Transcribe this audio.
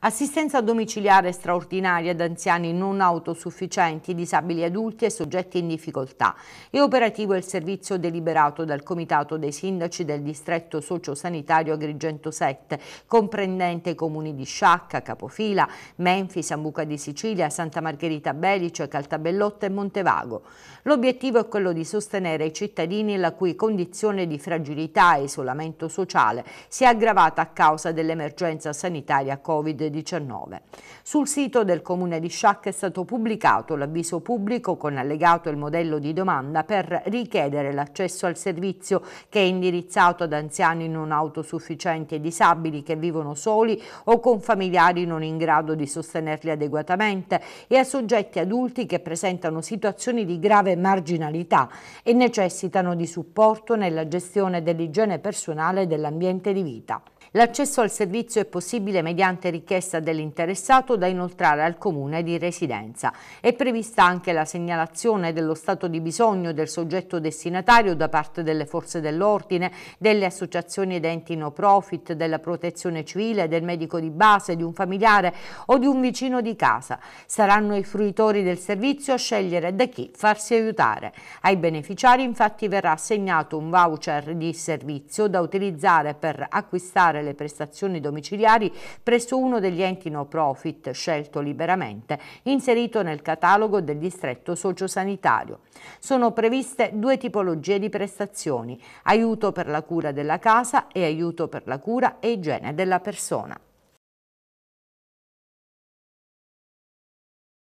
assistenza domiciliare straordinaria ad anziani non autosufficienti, disabili adulti e soggetti in difficoltà. È operativo il servizio deliberato dal Comitato dei Sindaci del Distretto Sociosanitario Agrigento 7, comprendente i comuni di Sciacca, Capofila, Menfi, San Buca di Sicilia, Santa Margherita Belice, Caltabellotta e Montevago. L'obiettivo è quello di sostenere i cittadini la cui condizione di fragilità e isolamento sociale si è aggravata a causa dell'emergenza sanitaria Covid-19 sul sito del comune di Sciacca è stato pubblicato l'avviso pubblico con allegato il modello di domanda per richiedere l'accesso al servizio che è indirizzato ad anziani non autosufficienti e disabili che vivono soli o con familiari non in grado di sostenerli adeguatamente e a soggetti adulti che presentano situazioni di grave marginalità e necessitano di supporto nella gestione dell'igiene personale e dell'ambiente di vita. L'accesso al servizio è possibile mediante richiesta richiesta dell'interessato da inoltrare al comune di residenza. È prevista anche la segnalazione dello stato di bisogno del soggetto destinatario da parte delle forze dell'ordine, delle associazioni ed enti no profit, della protezione civile, del medico di base, di un familiare o di un vicino di casa. Saranno i fruitori del servizio a scegliere da chi farsi aiutare. Ai beneficiari infatti verrà assegnato un voucher di servizio da utilizzare per acquistare le prestazioni domiciliari presso uno dei degli enti no profit scelto liberamente, inserito nel catalogo del distretto sociosanitario. Sono previste due tipologie di prestazioni, aiuto per la cura della casa e aiuto per la cura e igiene della persona.